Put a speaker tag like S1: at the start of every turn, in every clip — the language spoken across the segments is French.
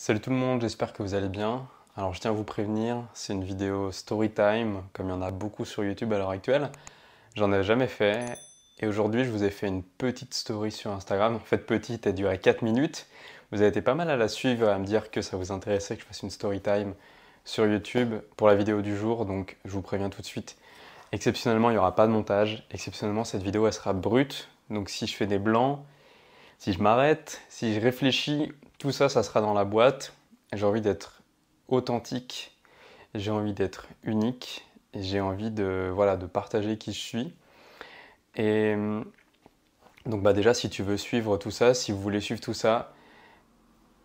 S1: Salut tout le monde, j'espère que vous allez bien. Alors je tiens à vous prévenir, c'est une vidéo story time, comme il y en a beaucoup sur YouTube à l'heure actuelle. J'en avais jamais fait et aujourd'hui je vous ai fait une petite story sur Instagram. En fait petite, elle dure à 4 minutes. Vous avez été pas mal à la suivre, à me dire que ça vous intéressait que je fasse une story time sur YouTube pour la vidéo du jour, donc je vous préviens tout de suite. Exceptionnellement, il n'y aura pas de montage. Exceptionnellement, cette vidéo, elle sera brute. Donc si je fais des blancs, si je m'arrête, si je réfléchis, tout ça, ça sera dans la boîte. J'ai envie d'être authentique, j'ai envie d'être unique, et j'ai envie de, voilà, de partager qui je suis. Et mm, donc bah déjà, si tu veux suivre tout ça, si vous voulez suivre tout ça,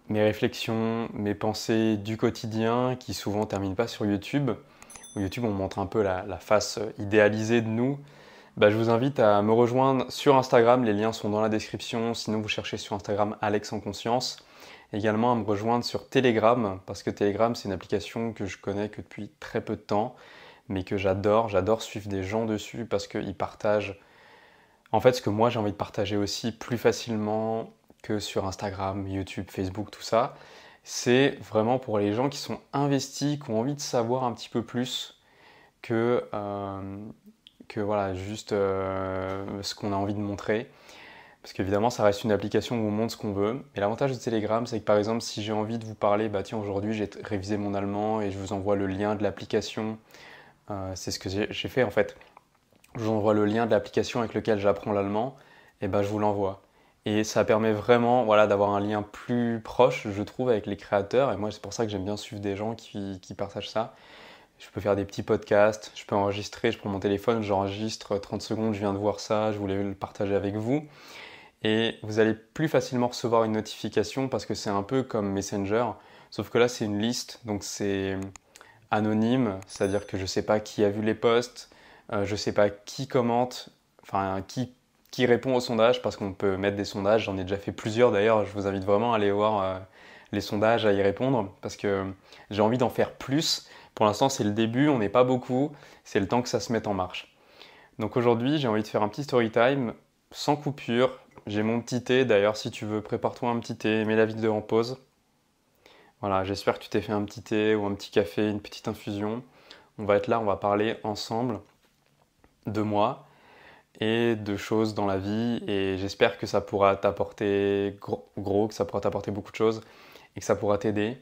S1: mes réflexions, mes pensées du quotidien, qui souvent terminent pas sur YouTube, YouTube on montre un peu la face idéalisée de nous, bah, je vous invite à me rejoindre sur Instagram. Les liens sont dans la description. Sinon, vous cherchez sur Instagram Alex en conscience. Également à me rejoindre sur Telegram, parce que Telegram, c'est une application que je connais que depuis très peu de temps, mais que j'adore. J'adore suivre des gens dessus parce qu'ils partagent en fait ce que moi j'ai envie de partager aussi plus facilement que sur Instagram, YouTube, Facebook, tout ça. C'est vraiment pour les gens qui sont investis, qui ont envie de savoir un petit peu plus que. Euh, voilà, juste euh, ce qu'on a envie de montrer. Parce qu'évidemment, ça reste une application où on montre ce qu'on veut. Et l'avantage de Telegram, c'est que par exemple, si j'ai envie de vous parler, bah tiens, aujourd'hui j'ai révisé mon allemand et je vous envoie le lien de l'application. Euh, c'est ce que j'ai fait en fait. Je vous envoie le lien de l'application avec lequel j'apprends l'allemand, et ben bah, je vous l'envoie. Et ça permet vraiment voilà, d'avoir un lien plus proche, je trouve, avec les créateurs. Et moi, c'est pour ça que j'aime bien suivre des gens qui partagent ça je peux faire des petits podcasts, je peux enregistrer, je prends mon téléphone, j'enregistre 30 euh, secondes, je viens de voir ça, je voulais le partager avec vous. Et vous allez plus facilement recevoir une notification parce que c'est un peu comme Messenger, sauf que là c'est une liste, donc c'est anonyme, c'est-à-dire que je ne sais pas qui a vu les posts, euh, je ne sais pas qui commente, enfin qui, répond au sondage, parce qu'on peut mettre des sondages, j'en ai déjà fait plusieurs d'ailleurs, je vous invite vraiment à aller voir euh, les sondages, à y répondre, parce que j'ai envie d'en faire plus pour l'instant, c'est le début, on n'est pas beaucoup, c'est le temps que ça se mette en marche. Donc aujourd'hui, j'ai envie de faire un petit story time sans coupure. J'ai mon petit thé, d'ailleurs, si tu veux, prépare-toi un petit thé, mets la vidéo en pause. Voilà, j'espère que tu t'es fait un petit thé ou un petit café, une petite infusion. On va être là, on va parler ensemble de moi et de choses dans la vie et j'espère que ça pourra t'apporter gros, que ça pourra t'apporter beaucoup de choses et que ça pourra t'aider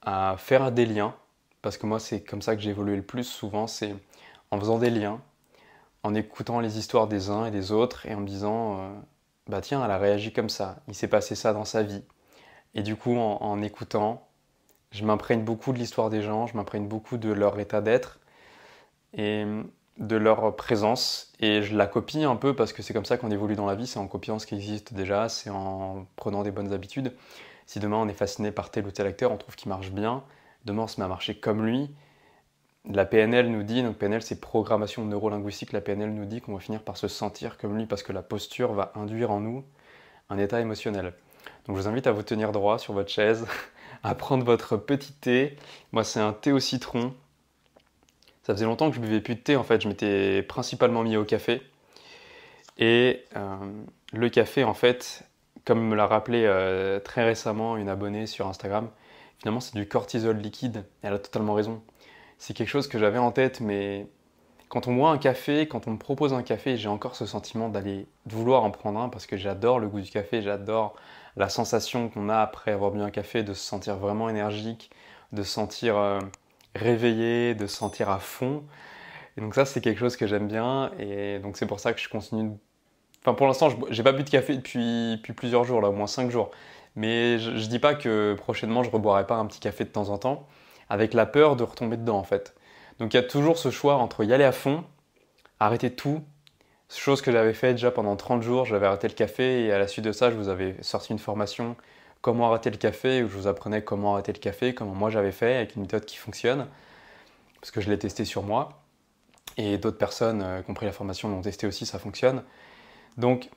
S1: à faire des liens parce que moi c'est comme ça que j'ai évolué le plus souvent, c'est en faisant des liens, en écoutant les histoires des uns et des autres et en me disant euh, bah tiens elle a réagi comme ça, il s'est passé ça dans sa vie. Et du coup en, en écoutant, je m'imprègne beaucoup de l'histoire des gens, je m'imprègne beaucoup de leur état d'être et de leur présence et je la copie un peu parce que c'est comme ça qu'on évolue dans la vie, c'est en copiant ce qui existe déjà, c'est en prenant des bonnes habitudes. Si demain on est fasciné par tel ou tel acteur, on trouve qu'il marche bien, demain on se met à marcher comme lui, la PNL nous dit, donc PNL c'est programmation neurolinguistique, la PNL nous dit qu'on va finir par se sentir comme lui parce que la posture va induire en nous un état émotionnel. Donc je vous invite à vous tenir droit sur votre chaise, à prendre votre petit thé. Moi c'est un thé au citron. Ça faisait longtemps que je buvais plus de thé en fait, je m'étais principalement mis au café. Et euh, le café en fait, comme me l'a rappelé euh, très récemment une abonnée sur Instagram, Finalement, c'est du cortisol liquide. elle a totalement raison. C'est quelque chose que j'avais en tête, mais quand on boit un café, quand on me propose un café, j'ai encore ce sentiment d'aller vouloir en prendre un parce que j'adore le goût du café, j'adore la sensation qu'on a après avoir bu un café, de se sentir vraiment énergique, de se sentir euh, réveillé, de se sentir à fond. Et donc ça, c'est quelque chose que j'aime bien. Et donc c'est pour ça que je continue. Enfin, pour l'instant, je n'ai pas bu de café depuis, plusieurs jours, là, au moins cinq jours. Mais je, ne dis pas que prochainement je reboirai pas un petit café de temps en temps, avec la peur de retomber dedans en fait. Donc il y a toujours ce choix entre y aller à fond, arrêter tout, chose que j'avais fait déjà pendant 30 jours, j'avais arrêté le café et à la suite de ça je vous avais sorti une formation comment arrêter le café où je vous apprenais comment arrêter le café, comment moi j'avais fait avec une méthode qui fonctionne, parce que je l'ai testé sur moi et d'autres personnes, y euh, compris la formation, l'ont testé aussi, ça fonctionne. Donc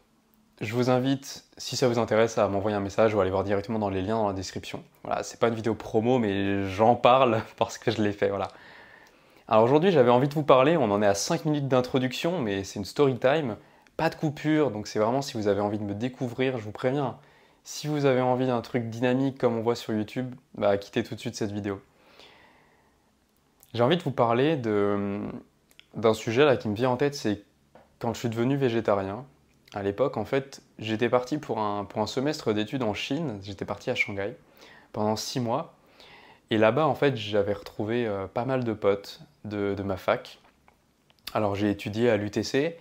S1: je vous invite, si ça vous intéresse, à m'envoyer un message ou à aller voir directement dans les liens dans la description. Voilà, c'est pas une vidéo promo, mais j'en parle parce que je l'ai fait, voilà. Alors aujourd'hui, j'avais envie de vous parler, on en est à 5 minutes d'introduction, mais c'est une story time, pas de coupure, donc c'est vraiment si vous avez envie de me découvrir, je vous préviens. Si vous avez envie d'un truc dynamique comme on voit sur YouTube, bah quittez tout de suite cette vidéo. J'ai envie de vous parler d'un sujet là qui me vient en tête, c'est quand je suis devenu végétarien, à l'époque, en fait, j'étais parti pour un, pour semestre d'études en Chine, j'étais parti à Shanghai pendant six mois. Et là-bas, en fait, j'avais retrouvé euh, pas mal de potes de, ma fac. Alors, j'ai étudié à l'UTC.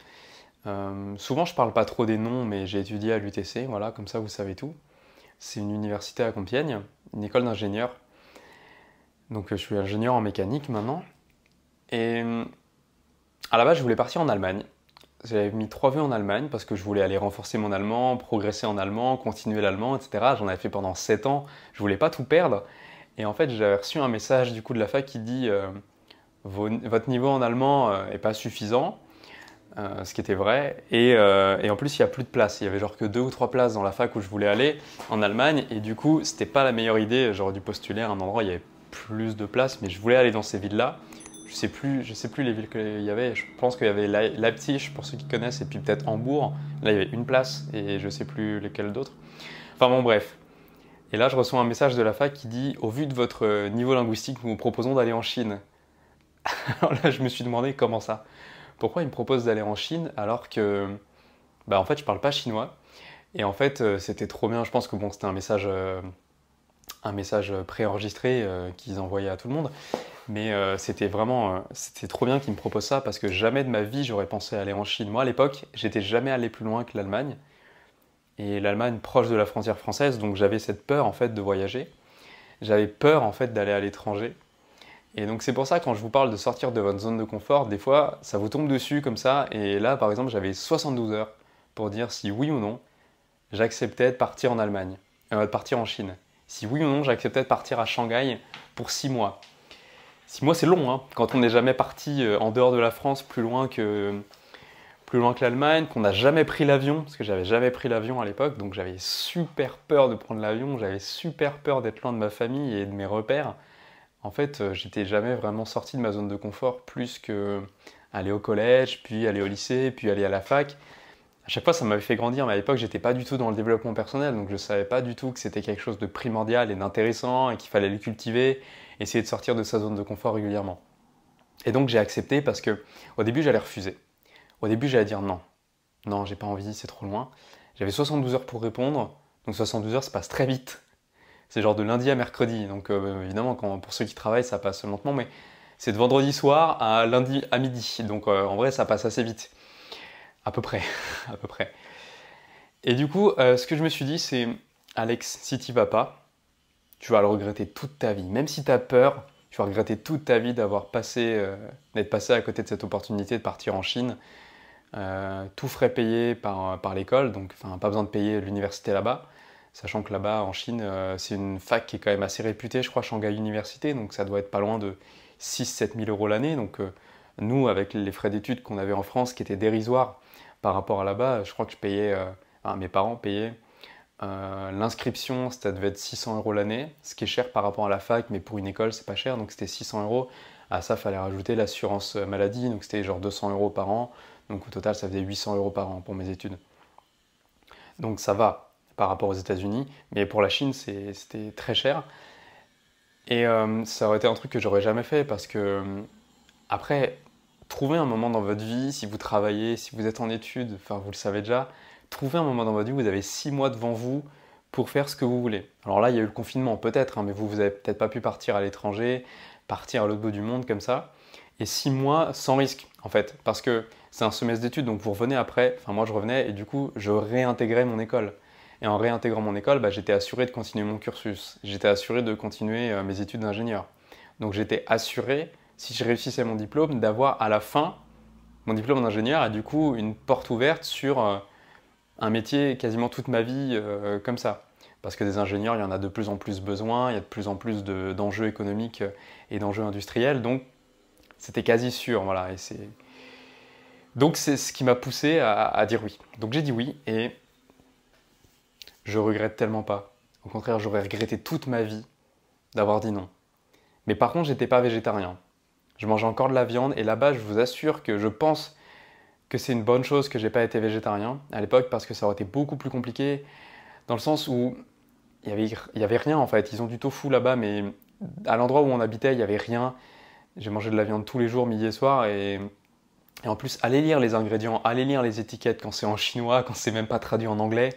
S1: Euh, souvent, je parle pas trop des noms, mais j'ai étudié à l'UTC, voilà, comme ça, vous savez tout. C'est une université à Compiègne, une école d'ingénieurs. Donc, euh, je suis ingénieur en mécanique maintenant. Et à la base, je voulais partir en Allemagne j'avais mis trois vœux en Allemagne parce que je voulais aller renforcer mon allemand, progresser en allemand, continuer l'allemand, etc. J'en avais fait pendant 7 ans, je voulais pas tout perdre. Et en fait, j'avais reçu un message du coup de la fac qui dit euh, votre niveau en allemand n'est euh, est pas suffisant, euh, ce qui était vrai. Et, en plus, il n'y a plus de place. Il y avait genre que deux ou trois places dans la fac où je voulais aller en Allemagne. Et du coup, c'était pas la meilleure idée. J'aurais dû postuler à un endroit où il y avait plus de place, mais je voulais aller dans ces villes-là je sais plus, je sais plus les villes qu'il y avait. Je pense qu'il y avait Leipzig pour ceux qui connaissent, et puis peut-être Hambourg. Là, il y avait une place et je sais plus lesquelles d'autres. Enfin bon, bref. Et là, je reçois un message de la fac qui dit Au vu de votre euh, niveau linguistique, nous vous proposons d'aller en Chine. Alors là, je me suis demandé comment ça. Pourquoi ils me proposent d'aller en Chine alors que, bah, en fait, je parle pas chinois. Et en fait, euh, c'était trop bien. Je pense que bon, c'était un message, euh, un message préenregistré qu'ils envoyaient à tout le monde. Mais euh, c'était vraiment, euh, trop bien qu'il me propose ça parce que jamais de ma vie j'aurais pensé aller en Chine. Moi à l'époque, j'étais jamais allé plus loin que l'Allemagne et l'Allemagne proche de la frontière française, donc j'avais cette peur en fait de voyager. J'avais peur en fait d'aller à l'étranger. Et donc c'est pour ça quand je vous parle de sortir de votre zone de confort, des fois ça vous tombe dessus comme ça. Et là par exemple j'avais 72 heures pour dire si oui ou non j'acceptais de partir en Allemagne, euh, de partir en Chine. Si oui ou non j'acceptais de partir à Shanghai pour 6 mois. Moi, c'est long, hein. quand on n'est jamais parti euh, en dehors de la France, plus loin que, plus loin que l'Allemagne, qu'on n'a jamais pris l'avion, parce que j'avais jamais pris l'avion à l'époque, donc j'avais super peur de prendre l'avion, j'avais super peur d'être loin de ma famille et de mes repères. En fait, euh, j'étais jamais vraiment sorti de ma zone de confort plus que aller au collège, puis aller au lycée, puis aller à la fac. À chaque fois, ça m'avait fait grandir, mais à l'époque, j'étais pas du tout dans le développement personnel, donc je savais pas du tout que c'était quelque chose de primordial et d'intéressant et qu'il fallait le cultiver essayer de sortir de sa zone de confort régulièrement. Et donc j'ai accepté parce que au début j'allais refuser. Au début j'allais dire non, non j'ai pas envie, c'est trop loin. J'avais 72 heures pour répondre, donc 72 heures ça passe très vite. C'est genre de lundi à mercredi, donc euh, bah, évidemment pour ceux qui travaillent ça passe lentement, mais c'est de vendredi soir à lundi à midi, donc euh, en vrai ça passe assez vite, à peu près, à peu près. Et du coup euh, ce que je me suis dit c'est Alex, si tu vas pas, tu vas le regretter toute ta vie. Même si tu as peur, tu vas regretter toute ta vie d'avoir passé, euh, d'être passé à côté de cette opportunité de partir en Chine. Euh, tout frais payé par, par l'école, donc pas besoin de payer l'université là-bas. Sachant que là-bas, en Chine, euh, c'est une fac qui est quand même assez réputée, je crois, Shanghai Université, donc ça doit être pas loin de 6-7 000 euros l'année. Donc nous, avec les frais d'études qu'on avait en France, qui étaient dérisoires par rapport à là-bas, je crois que je payais, enfin, mes parents payaient euh, l'inscription, ça devait être 600 euros l'année, ce qui est cher par rapport à la fac, mais pour une école, c'est pas cher, donc c'était 600 euros. À ah, ça, fallait rajouter l'assurance euh, maladie, donc c'était genre 200 euros par an. Donc au total, ça faisait 800 euros par an pour mes études. Donc ça va par rapport aux États-Unis, mais pour la Chine, c'était très cher. Et euh, ça aurait été un truc que j'aurais jamais fait parce que, après, trouver un moment dans votre vie, si vous travaillez, si vous êtes en études, enfin vous le savez déjà, trouvez un moment dans votre vie où vous avez six mois devant vous pour faire ce que vous voulez. Alors là, il y a eu le confinement, peut-être, hein, mais vous, vous n'avez peut-être pas pu partir à l'étranger, partir à l'autre bout du monde comme ça. Et six mois sans risque, en fait, parce que c'est un semestre d'études, donc vous revenez après, enfin moi je revenais, et du coup, je réintégrais mon école. Et en réintégrant mon école, bah, j'étais assuré de continuer mon cursus, j'étais assuré de continuer euh, mes études d'ingénieur. Donc j'étais assuré, si je réussissais mon diplôme, d'avoir à la fin mon diplôme d'ingénieur et du coup une porte ouverte sur... Euh, un métier quasiment toute ma vie euh, comme ça. Parce que des ingénieurs, il y en a de plus en plus besoin, il y a de plus en plus d'enjeux économiques euh, et d'enjeux industriels, donc c'était quasi sûr. Voilà, et c'est donc c'est ce qui m'a poussé à, à dire oui. Donc j'ai dit oui et je regrette tellement pas. Au contraire, j'aurais regretté toute ma vie d'avoir dit non. Mais par contre, j'étais pas végétarien. Je mangeais encore de la viande et là-bas, je vous assure que je pense que c'est une bonne chose que j'ai pas été végétarien à l'époque parce que ça aurait été beaucoup plus compliqué dans le sens où il y avait, y avait rien en fait. Ils ont du tofu là-bas, mais à l'endroit où on habitait, il y avait rien. J'ai mangé de la viande tous les jours, midi et soir, et, en plus, aller lire les ingrédients, aller lire les étiquettes quand c'est en chinois, quand c'est même pas traduit en anglais.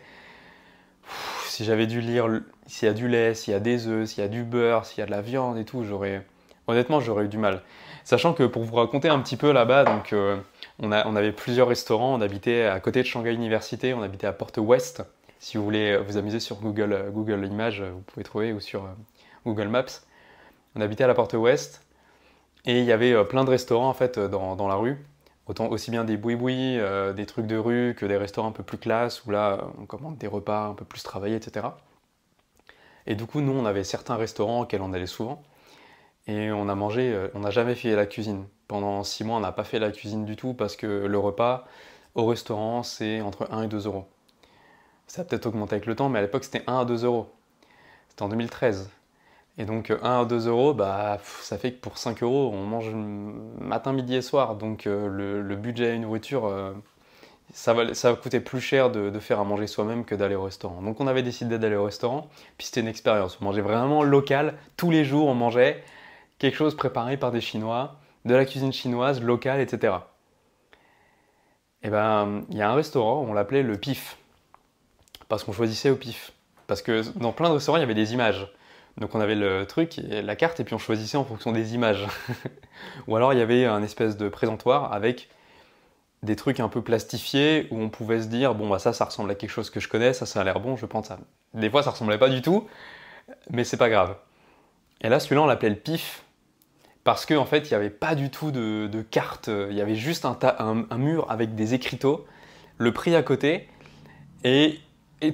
S1: si j'avais dû lire s'il y a du lait, s'il y a des œufs, s'il y a du beurre, s'il y a de la viande et tout, j'aurais honnêtement j'aurais eu du mal. Sachant que pour vous raconter un petit peu là-bas, donc euh, on, avait plusieurs restaurants, on habitait à côté de Shanghai Université, on habitait à Porte Ouest. Si vous voulez euh, vous amuser sur Google, euh, Google Images, euh, vous pouvez trouver, ou sur Google Maps. On habitait à la Porte Ouest, et il y avait plein de restaurants en fait dans, la rue. Autant, aussi bien des boui-boui, des trucs de rue, que des restaurants un peu plus classe, où là on commande des repas un peu plus travaillés, etc. Et du coup, nous, on avait certains restaurants auxquels on allait souvent. Et on a mangé, on n'a jamais fait la cuisine. Pendant six mois, on n'a pas fait la cuisine du tout parce que le repas au restaurant, c'est entre 1 et 2 euros. Ça a peut-être augmenté avec le temps, mais à l'époque, c'était 1 à 2 euros. C'était en 2013. Et donc, 1 à 2 euros, bah, ça fait que pour 5 euros, on mange matin, midi et soir. Donc, euh, le, budget à une nourriture, euh, ça, va, ça plus cher de, de faire à manger soi-même que d'aller au restaurant. Donc, on avait décidé d'aller au restaurant. Puis, c'était une expérience. On mangeait vraiment local. Tous les jours, on mangeait quelque chose préparé par des Chinois de la cuisine chinoise locale, etc. Et eh ben, il y a un restaurant, on l'appelait le pif, parce qu'on choisissait au pif. Parce que dans plein de restaurants, il y avait des images. Donc on avait le truc, la carte, et puis on choisissait en fonction des images. Ou alors il y avait un espèce de présentoir avec des trucs un peu plastifiés où on pouvait se dire bon bah ça ça ressemble à quelque chose que je connais, ça ça a l'air bon, je pense ça. Des fois ça ressemblait pas du tout, mais c'est pas grave. Et là celui-là on l'appelait le pif parce qu'en en fait, il n'y avait pas du tout de, de carte, euh, il y avait juste un, mur avec des écriteaux, le prix à côté, et,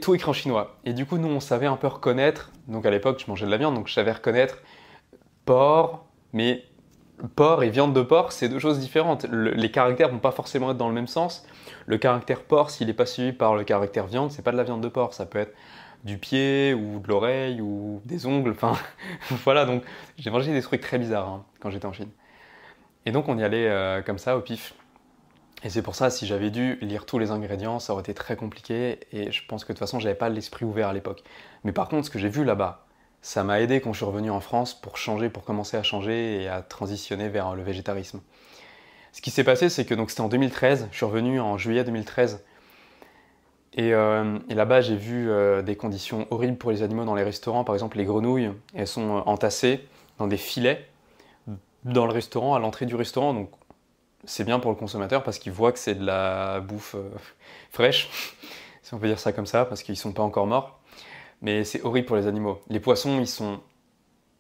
S1: tout écrit en chinois. Et du coup, nous, on savait un peu reconnaître, donc à l'époque, je mangeais de la viande, donc je savais reconnaître porc, mais porc et viande de porc, c'est deux choses différentes. les caractères vont pas forcément être dans le même sens. Le caractère porc, s'il n'est pas suivi par le caractère viande, c'est pas de la viande de porc, ça peut être du pied ou de l'oreille ou des ongles, enfin voilà, donc j'ai mangé des trucs très bizarres. Hein quand j'étais en Chine. Et donc on y allait euh, comme ça au pif. Et c'est pour ça, si j'avais dû lire tous les ingrédients, ça aurait été très compliqué et je pense que de toute façon, j'avais pas l'esprit ouvert à l'époque. Mais par contre, ce que j'ai vu là-bas, ça m'a aidé quand je suis revenu en France pour changer, pour commencer à changer et à transitionner vers le végétarisme. Ce qui s'est passé, c'est que donc c'était en 2013, je suis revenu en juillet 2013. Et, euh, et là-bas, j'ai vu euh, des conditions horribles pour les animaux dans les restaurants. Par exemple, les grenouilles, elles sont entassées dans des filets dans le restaurant, à l'entrée du restaurant. Donc c'est bien pour le consommateur parce qu'il voit que c'est de la bouffe euh, fraîche, si on peut dire ça comme ça, parce qu'ils sont pas encore morts. Mais c'est horrible pour les animaux. Les poissons, ils sont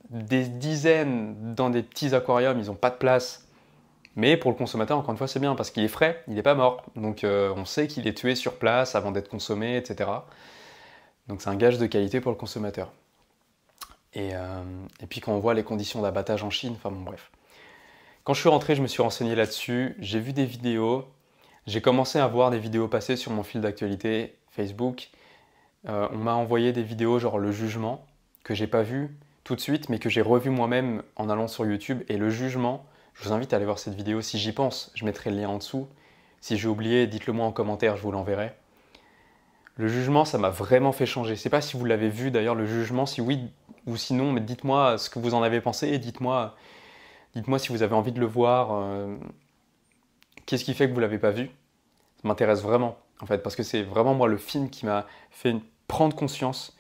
S1: des dizaines dans des petits aquariums, ils n'ont pas de place. Mais pour le consommateur, encore une fois, c'est bien parce qu'il est frais, il n'est pas mort. Donc euh, on sait qu'il est tué sur place avant d'être consommé, etc. Donc c'est un gage de qualité pour le consommateur. Euh, et, puis quand on voit les conditions d'abattage en Chine, enfin bon bref. Quand je suis rentré, je me suis renseigné là-dessus, j'ai vu des vidéos, j'ai commencé à voir des vidéos passer sur mon fil d'actualité Facebook. Euh, on m'a envoyé des vidéos genre le jugement, que j'ai pas vu tout de suite, mais que j'ai revu moi-même en allant sur YouTube. Et le jugement, je vous invite à aller voir cette vidéo si j'y pense, je mettrai le lien en dessous. Si j'ai oublié, dites-le moi en commentaire, je vous l'enverrai. Le jugement, ça m'a vraiment fait changer. Je sais pas si vous l'avez vu d'ailleurs, le jugement, si oui ou sinon, mais dites-moi ce que vous en avez pensé et dites-moi dites si vous avez envie de le voir. Euh, qu'est-ce qui fait que vous l'avez pas vu Ça m'intéresse vraiment, en fait, parce que c'est vraiment moi le film qui m'a fait prendre conscience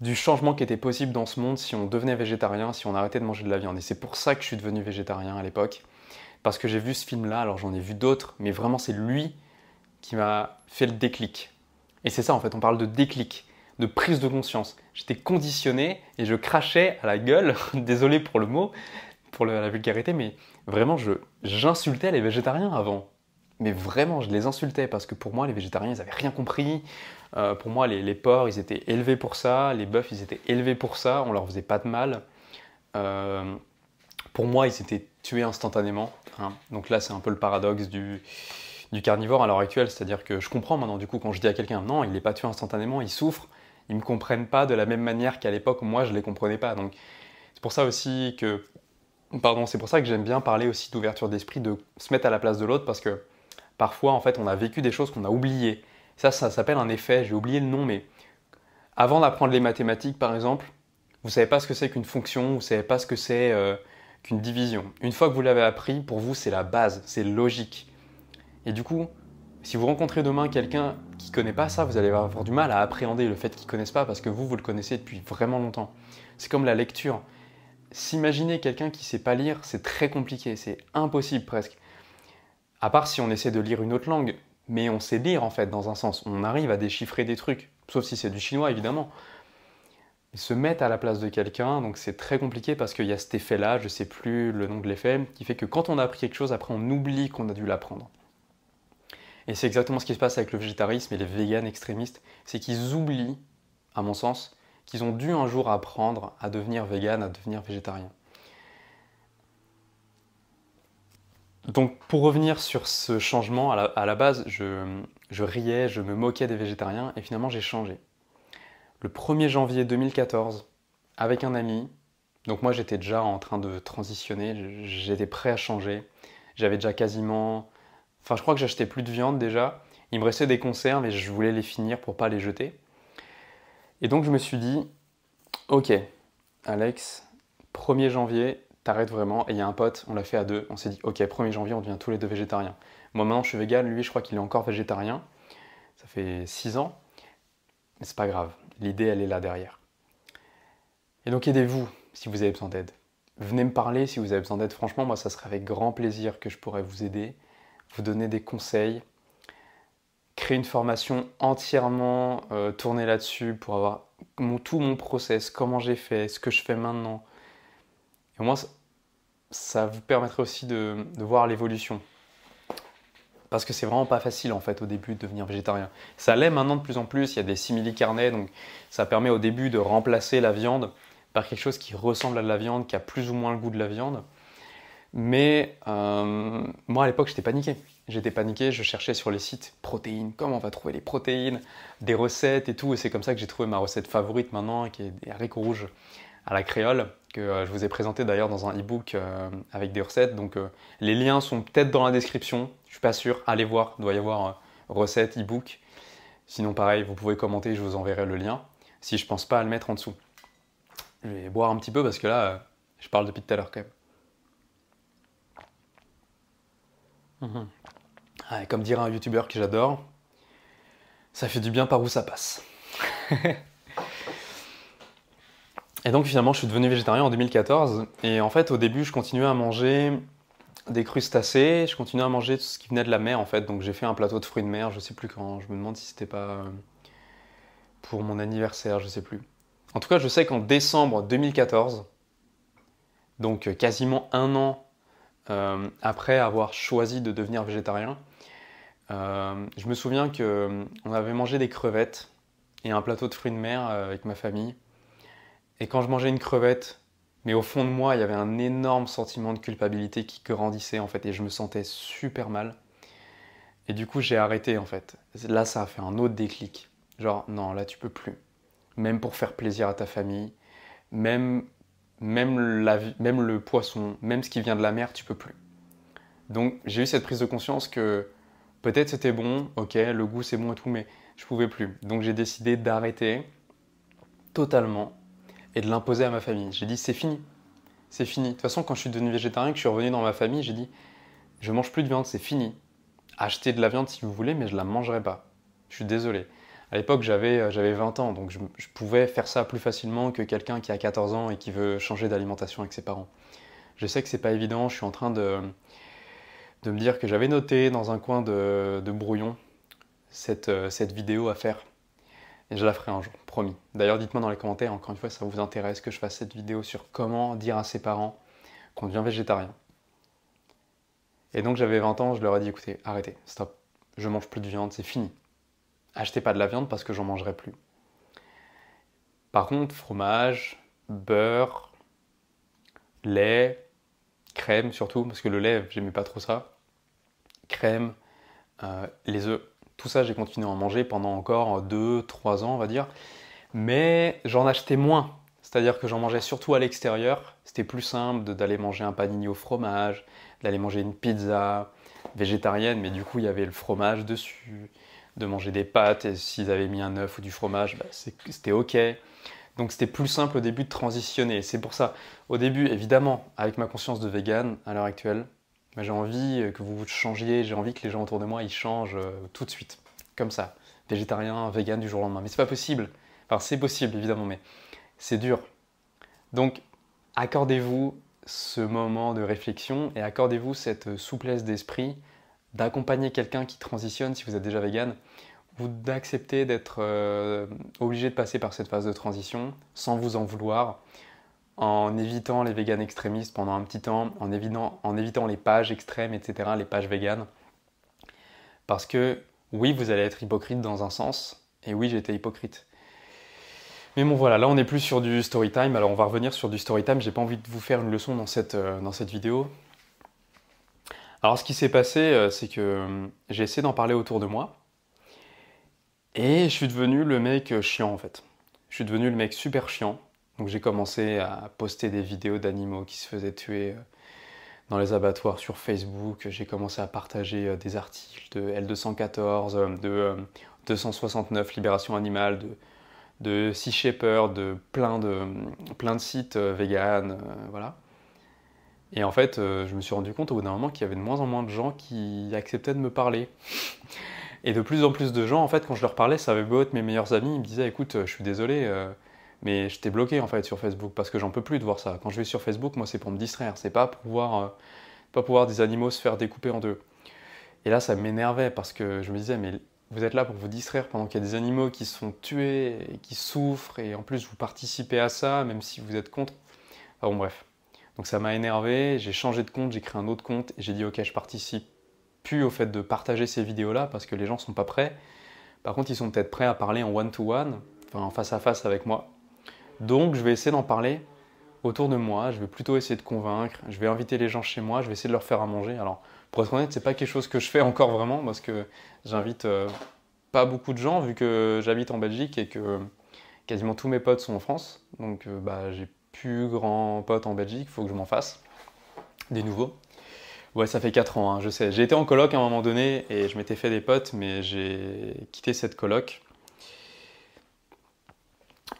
S1: du changement qui était possible dans ce monde si on devenait végétarien, si on arrêtait de manger de la viande. Et c'est pour ça que je suis devenu végétarien à l'époque, parce que j'ai vu ce film-là, alors j'en ai vu d'autres, mais vraiment c'est lui qui m'a fait le déclic. Et c'est ça en fait, on parle de déclic, de prise de conscience. J'étais conditionné et je crachais à la gueule, désolé pour le mot, pour la vulgarité, mais vraiment je j'insultais les végétariens avant. Mais vraiment, je les insultais parce que pour moi, les végétariens, ils n'avaient rien compris. Euh, pour moi, les, porcs, ils étaient élevés pour ça. Les bœufs, ils étaient élevés pour ça. On leur faisait pas de mal. Euh, pour moi, ils étaient tués instantanément. Hein. Donc là, c'est un peu le paradoxe du, du carnivore à l'heure actuelle. C'est-à-dire que je comprends maintenant, du coup, quand je dis à quelqu'un, non, il n'est pas tué instantanément, il souffre, ils ne me comprennent pas de la même manière qu'à l'époque, moi, je ne les comprenais pas. Donc, c'est pour ça aussi que. Pardon, c'est pour ça que j'aime bien parler aussi d'ouverture d'esprit, de se mettre à la place de l'autre, parce que parfois, en fait, on a vécu des choses qu'on a oubliées. Ça, ça s'appelle un effet, j'ai oublié le nom, mais avant d'apprendre les mathématiques, par exemple, vous ne savez pas ce que c'est qu'une fonction, vous ne savez pas ce que c'est euh, qu'une division. Une fois que vous l'avez appris, pour vous, c'est la base, c'est logique. Et du coup, si vous rencontrez demain quelqu'un qui ne connaît pas ça, vous allez avoir du mal à appréhender le fait qu'il ne connaisse pas parce que vous, vous le connaissez depuis vraiment longtemps. C'est comme la lecture. S'imaginer quelqu'un qui ne sait pas lire, c'est très compliqué, c'est impossible presque. À part si on essaie de lire une autre langue, mais on sait lire en fait dans un sens, on arrive à déchiffrer des trucs, sauf si c'est du chinois évidemment. se mettre à la place de quelqu'un, donc c'est très compliqué parce qu'il y a cet effet-là, je ne sais plus le nom de l'effet, qui fait que quand on a appris quelque chose, après on oublie qu'on a dû l'apprendre. Et c'est exactement ce qui se passe avec le végétarisme et les véganes extrémistes, c'est qu'ils oublient, à mon sens, qu'ils ont dû un jour apprendre à devenir vegan, à devenir végétarien. Donc pour revenir sur ce changement, à la, base, je, riais, je me moquais des végétariens et finalement j'ai changé. Le 1er janvier 2014, avec un ami, donc moi j'étais déjà en train de transitionner, j'étais prêt à changer, j'avais déjà quasiment Enfin, je crois que j'achetais plus de viande déjà. Il me restait des conserves et je voulais les finir pour pas les jeter. Et donc, je me suis dit, ok, Alex, 1er janvier, t'arrêtes vraiment. Et il y a un pote, on l'a fait à deux. On s'est dit, ok, 1er janvier, on devient tous les deux végétariens. Moi, maintenant, je suis vegan. Lui, je crois qu'il est encore végétarien. Ça fait 6 ans. Mais c'est pas grave. L'idée, elle est là derrière. Et donc, aidez-vous si vous avez besoin d'aide. Venez me parler si vous avez besoin d'aide. Franchement, moi, ça serait avec grand plaisir que je pourrais vous aider vous donner des conseils, créer une formation entièrement euh, tournée là-dessus pour avoir tout mon process, comment j'ai fait, ce que je fais maintenant. Et au moins, ça vous permettrait aussi de, voir l'évolution. Parce que c'est vraiment pas facile en fait au début de devenir végétarien. Ça l'est maintenant de plus en plus, il y a des simili carnets, donc ça permet au début de remplacer la viande par quelque chose qui ressemble à de la viande, qui a plus ou moins le goût de la viande. Mais euh, moi à l'époque j'étais paniqué. J'étais paniqué, je cherchais sur les sites protéines, comment on va trouver les protéines, des recettes et tout. Et c'est comme ça que j'ai trouvé ma recette favorite maintenant, qui est des haricots rouges à la créole, que euh, je vous ai présenté d'ailleurs dans un e-book euh, avec des recettes. Donc les liens sont peut-être dans la description, je suis pas sûr, allez voir, il doit y avoir recette, e-book. Sinon pareil, vous pouvez commenter, je vous enverrai le lien, si je pense pas à le mettre en dessous. Je vais boire un petit peu parce que là, je parle depuis tout à l'heure quand même. Mhm. comme dirait un youtubeur que j'adore, ça fait du bien par où ça passe. et donc finalement, je suis devenu végétarien en 2014. Et en fait, au début, je continuais à manger des crustacés, je continuais à manger tout ce qui venait de la mer en fait. Donc j'ai fait un plateau de fruits de mer, je sais plus quand, je me demande si c'était pas euh, pour mon anniversaire, je sais plus. En tout cas, je sais qu'en décembre 2014, donc euh, quasiment un an euh, après avoir choisi de devenir végétarien. Euh, je me souviens que euh, on avait mangé des crevettes et un plateau de fruits de mer avec ma famille. Et quand je mangeais une crevette, mais au fond de moi, il y avait un énorme sentiment de culpabilité qui grandissait en fait, et je me sentais super mal. Et du coup, j'ai arrêté en fait. Là, ça a fait un autre déclic. Genre, non, là, tu peux plus. Même pour faire plaisir à ta famille, même même, le poisson, même ce qui vient de la mer, tu peux plus. Donc j'ai eu cette prise de conscience que peut-être c'était bon, ok, le goût c'est bon et tout, mais je pouvais plus. Donc j'ai décidé d'arrêter totalement et de l'imposer à ma famille. J'ai dit c'est fini, c'est fini. De toute façon, quand je suis devenu végétarien, que je suis revenu dans ma famille, j'ai dit je mange plus de viande, c'est fini. Achetez de la viande si vous voulez, mais je la mangerai pas. Je suis désolé à l'époque, j'avais, euh, j'avais 20 ans, donc je, pouvais faire ça plus facilement que quelqu'un qui a 14 ans et qui veut changer d'alimentation avec ses parents. Je sais que c'est pas évident, je suis en train de, de me dire que j'avais noté dans un coin de, brouillon cette, euh, cette, vidéo à faire. Et je la ferai un jour, promis. D'ailleurs, dites-moi dans les commentaires, encore une fois, ça vous intéresse que je fasse cette vidéo sur comment dire à ses parents qu'on devient végétarien. Et donc, j'avais 20 ans, je leur ai dit écoutez, arrêtez, stop, je mange plus de viande, c'est fini achetez pas de la viande parce que j'en mangerai plus. Par contre, fromage, beurre, lait, crème surtout, parce que le lait, j'aimais pas trop ça. Crème, euh, les œufs, tout ça, j'ai continué à en manger pendant encore 2-3 ans, on va dire. Mais j'en achetais moins. C'est-à-dire que j'en mangeais surtout à l'extérieur. C'était plus simple d'aller manger un panini au fromage, d'aller manger une pizza végétarienne, mais du coup, il y avait le fromage dessus de manger des pâtes et s'ils avaient mis un œuf ou du fromage, bah, c'était ok. Donc c'était plus simple au début de transitionner. C'est pour ça, au début, évidemment, avec ma conscience de vegan à l'heure actuelle, bah, j'ai envie euh, que vous vous changiez, j'ai envie que les gens autour de moi ils changent euh, tout de suite, comme ça, végétarien, vegan du jour au lendemain. Mais c'est pas possible. Enfin, c'est possible évidemment, mais c'est dur. Donc accordez-vous ce moment de réflexion et accordez-vous cette euh, souplesse d'esprit d'accompagner quelqu'un qui transitionne si vous êtes déjà vegan ou d'accepter d'être euh, obligé de passer par cette phase de transition sans vous en vouloir, en évitant les véganes extrémistes pendant un petit temps, en évitant, en évitant les pages extrêmes, etc., les pages véganes. Parce que oui, vous allez être hypocrite dans un sens, et oui, j'étais hypocrite. Mais bon voilà, là on est plus sur du story time, alors on va revenir sur du story time, j'ai pas envie de vous faire une leçon dans cette, euh, dans cette vidéo, alors ce qui s'est passé, euh, c'est que euh, j'ai essayé d'en parler autour de moi. Et je suis devenu le mec euh, chiant en fait. Je suis devenu le mec super chiant. Donc j'ai commencé à poster des vidéos d'animaux qui se faisaient tuer dans les abattoirs sur Facebook. J'ai commencé à partager des articles de L214, de 269 Libération Animale, de, Sea Shaper, de plein de, plein de sites vegan. Voilà. Et en fait, euh, je me suis rendu compte au bout d'un moment qu'il y avait de moins en moins de gens qui acceptaient de me parler. Et de plus en plus de gens, en fait, quand je leur parlais, ça avait beau être mes meilleurs amis, ils me disaient écoute, euh, je suis désolé, euh, mais je t'ai bloqué en fait sur Facebook parce que j'en peux plus de voir ça. Quand je vais sur Facebook, moi, c'est pour me distraire, c'est pas pour voir, pas pouvoir des animaux se faire découper en deux. Et là, ça m'énervait parce que je me disais mais vous êtes là pour vous distraire pendant qu'il y a des animaux qui sont tués et qui souffrent, et en plus, vous participez à ça, même si vous êtes contre. Enfin, bon, bref. Donc ça m'a énervé, j'ai changé de compte, j'ai créé un autre compte et j'ai dit ok je participe plus au fait de partager ces vidéos-là parce que les gens ne sont pas prêts. Par contre ils sont peut-être prêts à parler en one-to-one, enfin en face à face avec moi. Donc je vais essayer d'en parler autour de moi, je vais plutôt essayer de convaincre, je vais inviter les gens chez moi, je vais essayer de leur faire à manger. Alors pour être honnête c'est pas quelque chose que je fais encore vraiment parce que j'invite euh, pas beaucoup de gens vu que j'habite en Belgique et que quasiment tous mes potes sont en France. Donc euh, bah, j'ai plus grand pote en Belgique, il faut que je m'en fasse. Des nouveaux. Ouais, ça fait 4 ans, hein, je sais. J'ai été en coloc à un moment donné et je m'étais fait des potes, mais j'ai quitté cette coloc.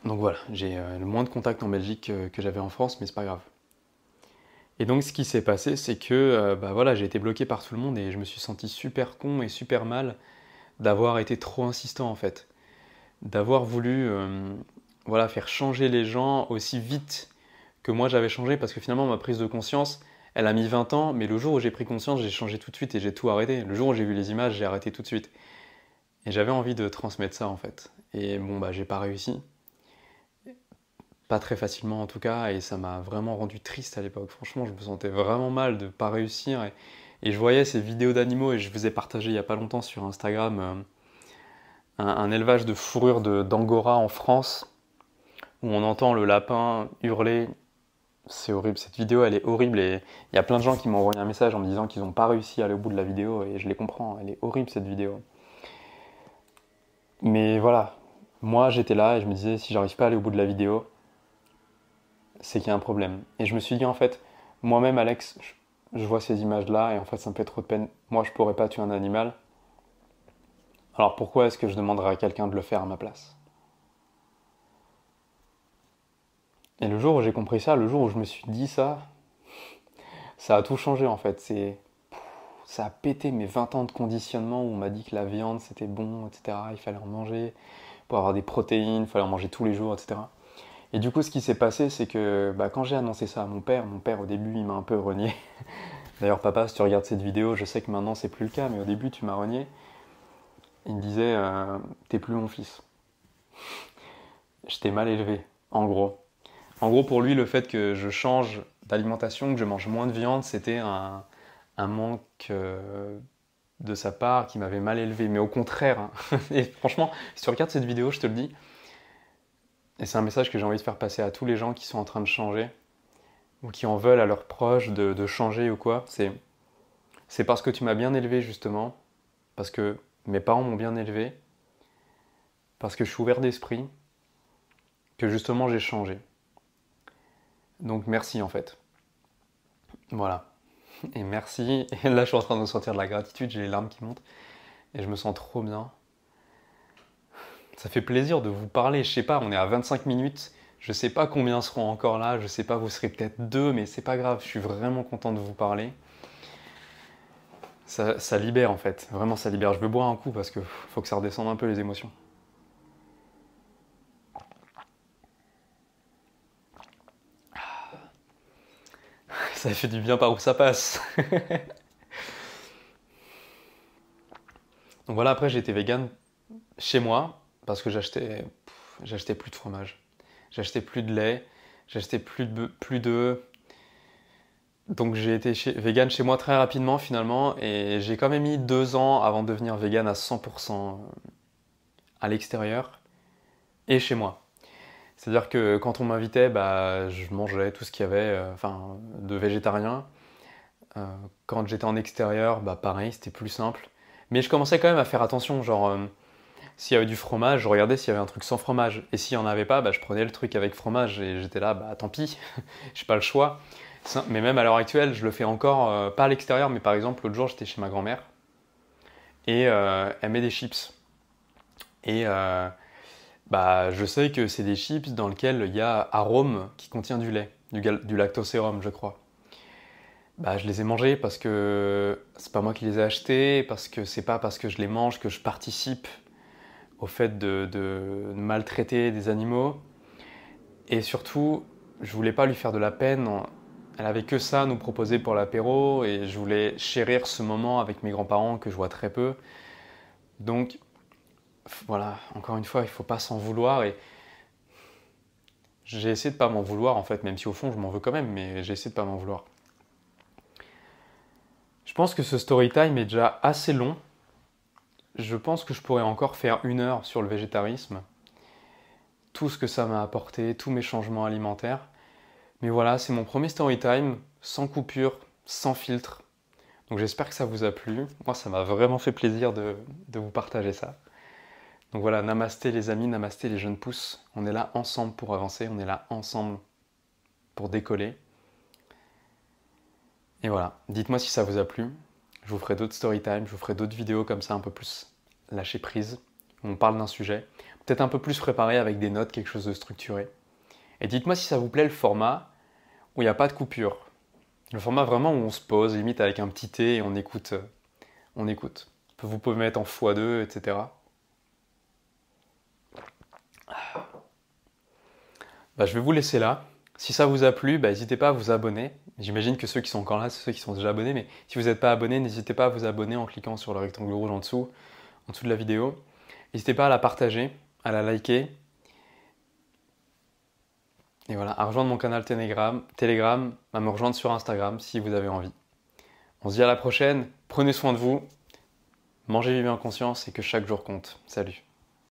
S1: Donc voilà, j'ai euh, le moins de contacts en Belgique euh, que j'avais en France, mais c'est pas grave. Et donc ce qui s'est passé, c'est que euh, bah voilà, j'ai été bloqué par tout le monde et je me suis senti super con et super mal d'avoir été trop insistant en fait. D'avoir voulu voilà, faire changer les gens aussi vite que moi j'avais changé, parce que finalement ma prise de conscience, elle a mis 20 ans, mais le jour où j'ai pris conscience, j'ai changé tout de suite et j'ai tout arrêté. Le jour où j'ai vu les images, j'ai arrêté tout de suite. Et j'avais envie de transmettre ça en fait. Et bon, bah j'ai pas réussi. Pas très facilement en tout cas, et ça m'a vraiment rendu triste à l'époque. Franchement, je me sentais vraiment mal de pas réussir. Et, je voyais ces vidéos d'animaux, et je vous ai partagé il y a pas longtemps sur Instagram euh, un, un, élevage de fourrure d'Angora en France où on entend le lapin hurler. C'est horrible, cette vidéo elle est horrible et il y a plein de gens qui m'ont envoyé un message en me disant qu'ils n'ont pas réussi à aller au bout de la vidéo et je les comprends, elle est horrible cette vidéo. Mais voilà, moi j'étais là et je me disais si j'arrive pas à aller au bout de la vidéo, c'est qu'il y a un problème. Et je me suis dit en fait, moi-même Alex, je vois ces images-là et en fait ça me fait trop de peine. Moi je pourrais pas tuer un animal. Alors pourquoi est-ce que je demanderais à quelqu'un de le faire à ma place Et le jour où j'ai compris ça, le jour où je me suis dit ça, ça a tout changé en fait. C'est ça a pété mes 20 ans de conditionnement où on m'a dit que la viande c'était bon, etc. Il fallait en manger pour avoir des protéines, il fallait en manger tous les jours, etc. Et du coup, ce qui s'est passé, c'est que bah, quand j'ai annoncé ça à mon père, mon père au début il m'a un peu renié. D'ailleurs, papa, si tu regardes cette vidéo, je sais que maintenant c'est plus le cas, mais au début tu m'as renié. Il me disait euh, T'es plus mon fils. Je t'ai mal élevé, en gros. En gros, pour lui, le fait que je change d'alimentation, que je mange moins de viande, c'était un, manque euh, de sa part qui m'avait mal élevé. Mais au contraire, hein. et franchement, si tu regardes cette vidéo, je te le dis, et c'est un message que j'ai envie de faire passer à tous les gens qui sont en train de changer, ou qui en veulent à leurs proches de, changer ou quoi, c'est c'est parce que tu m'as bien élevé justement, parce que mes parents m'ont bien élevé, parce que je suis ouvert d'esprit, que justement j'ai changé. Donc merci en fait. Voilà. Et merci. Et là, je suis en train de sortir de la gratitude, j'ai les larmes qui montent. Et je me sens trop bien. Ça fait plaisir de vous parler. Je sais pas, on est à 25 minutes. Je sais pas combien seront encore là. Je sais pas, vous serez peut-être deux, mais c'est pas grave. Je suis vraiment content de vous parler. Ça, libère en fait. Vraiment, ça libère. Je veux boire un coup parce que faut que ça redescende un peu les émotions. ça fait du bien par où ça passe. Donc voilà, après j'ai été vegan chez moi parce que j'achetais j'achetais plus de fromage, j'achetais plus de lait, j'achetais plus de plus donc j'ai été chez, vegan chez moi très rapidement finalement et j'ai quand même mis deux ans avant de devenir vegan à 100% euh, à l'extérieur et chez moi. C'est-à-dire que quand on m'invitait, bah, je mangeais tout ce qu'il y avait euh, enfin, de végétarien. Euh, quand j'étais en extérieur, bah, pareil, c'était plus simple. Mais je commençais quand même à faire attention, genre euh, s'il y avait du fromage, je regardais s'il y avait un truc sans fromage. Et s'il n'y en avait pas, bah, je prenais le truc avec fromage et j'étais là, bah tant pis, j'ai pas le choix. Mais même à l'heure actuelle, je le fais encore, pas à l'extérieur, mais par exemple, l'autre jour, j'étais chez ma grand-mère et elle met des chips. Et bah, je sais que c'est des chips dans lesquels il y a arôme qui contient du lait, du, du lactosérum, je crois. Bah, je les ai mangés parce que c'est pas moi qui les ai achetés, parce que c'est pas parce que je les mange que je participe au fait de, maltraiter des animaux. Et surtout, je voulais pas lui faire de la peine. Elle avait que ça à nous proposer pour l'apéro et je voulais chérir ce moment avec mes grands-parents que je vois très peu. Donc, voilà, encore une fois, il ne faut pas s'en vouloir et j'ai essayé de pas m'en vouloir en fait, même si au fond je m'en veux quand même, mais j'ai essayé de pas m'en vouloir. Je pense que ce story time est déjà assez long. Je pense que je pourrais encore faire une heure sur le végétarisme, tout ce que ça m'a apporté, tous mes changements alimentaires. Mais voilà, c'est mon premier story time, sans coupure, sans filtre. Donc j'espère que ça vous a plu. Moi, ça m'a vraiment fait plaisir de vous partager ça. Donc voilà, namasté les amis, namasté les jeunes pousses. On est là ensemble pour avancer, on est là ensemble pour décoller. Et voilà, dites-moi si ça vous a plu. Je vous ferai d'autres story time, je vous ferai d'autres vidéos comme ça un peu plus lâcher prise, on parle d'un sujet, peut-être un peu plus préparé avec des notes, quelque chose de structuré. Et dites-moi si ça vous plaît le format où il n'y a pas de coupure. Le format vraiment où on se pose, limite avec un petit thé et on écoute. Euh, on écoute. Vous pouvez mettre en x2, etc. Bah, je vais vous laisser là. Si ça vous a plu, bah, n'hésitez pas à vous abonner. J'imagine que ceux qui sont encore là, c'est ceux qui sont déjà abonnés, mais si vous n'êtes pas abonné, n'hésitez pas à vous abonner en cliquant sur le rectangle rouge en dessous, en dessous de la vidéo. N'hésitez pas à la partager, à la liker. Et voilà, à rejoindre mon canal Telegram, Telegram, à me rejoindre sur Instagram si vous avez envie. On se dit à la prochaine, prenez soin de vous, mangez vivez en conscience et que chaque jour compte. Salut